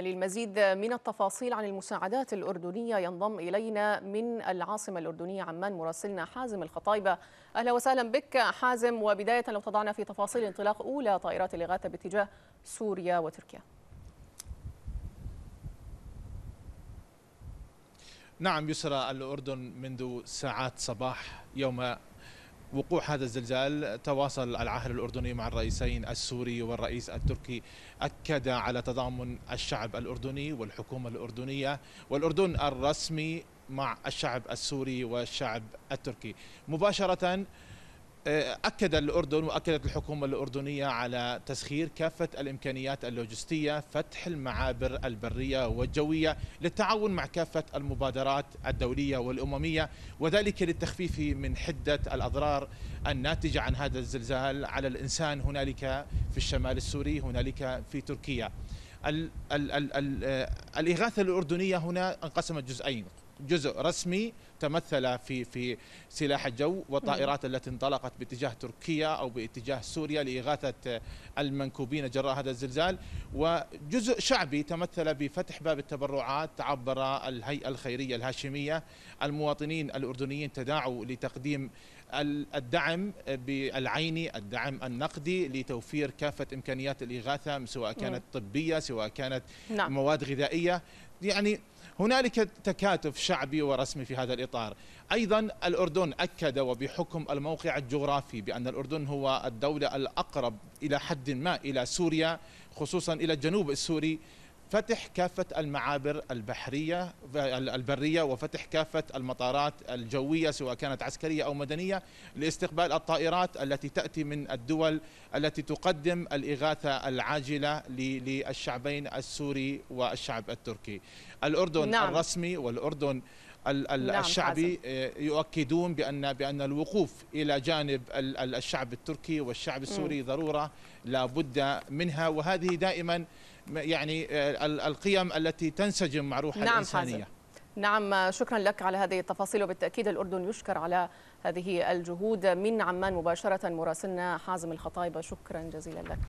للمزيد من التفاصيل عن المساعدات الأردنية ينضم إلينا من العاصمة الأردنية عمان مراسلنا حازم الخطايبة أهلا وسهلا بك حازم وبداية لو تضعنا في تفاصيل انطلاق أولى طائرات الإغاثة باتجاه سوريا وتركيا نعم يسرى الأردن منذ ساعات صباح يوم وقوع هذا الزلزال تواصل العاهل الأردني مع الرئيسين السوري والرئيس التركي أكد على تضامن الشعب الأردني والحكومة الأردنية والأردن الرسمي مع الشعب السوري والشعب التركي مباشرة آه، أكد الأردن وأكدت الحكومة الأردنية على تسخير كافة الإمكانيات اللوجستية فتح المعابر البرية والجوية للتعاون مع كافة المبادرات الدولية والأممية وذلك للتخفيف من حدة الأضرار الناتجة عن هذا الزلزال على الإنسان هنالك في الشمال السوري هنالك في تركيا الـ الـ الـ آه، الإغاثة الأردنية هنا انقسمت جزئين جزء رسمي تمثل في في سلاح الجو والطائرات التي انطلقت باتجاه تركيا او باتجاه سوريا لاغاثه المنكوبين جراء هذا الزلزال وجزء شعبي تمثل بفتح باب التبرعات عبر الهيئه الخيريه الهاشميه المواطنين الاردنيين تداعوا لتقديم الدعم بالعيني الدعم النقدي لتوفير كافة إمكانيات الإغاثة سواء كانت طبية سواء كانت نعم. مواد غذائية يعني هنالك تكاتف شعبي ورسمي في هذا الإطار أيضا الأردن أكد وبحكم الموقع الجغرافي بأن الأردن هو الدولة الأقرب إلى حد ما إلى سوريا خصوصا إلى الجنوب السوري فتح كافة المعابر البحرية البرية وفتح كافة المطارات الجوية سواء كانت عسكرية أو مدنية لاستقبال الطائرات التي تأتي من الدول التي تقدم الإغاثة العاجلة للشعبين السوري والشعب التركي الأردن نعم. الرسمي والأردن نعم، الشعبي آه، يؤكدون بان بان الوقوف الى جانب الشعب التركي والشعب السوري ضروره لابد منها وهذه دائما يعني آه، القيم التي تنسجم مع روح نعم الانسانيه حسن. نعم شكرا لك على هذه التفاصيل وبالتأكيد الأردن يشكر على هذه الجهود من عمان مباشرة مراسلنا حازم الخطايبة شكرا جزيلا لك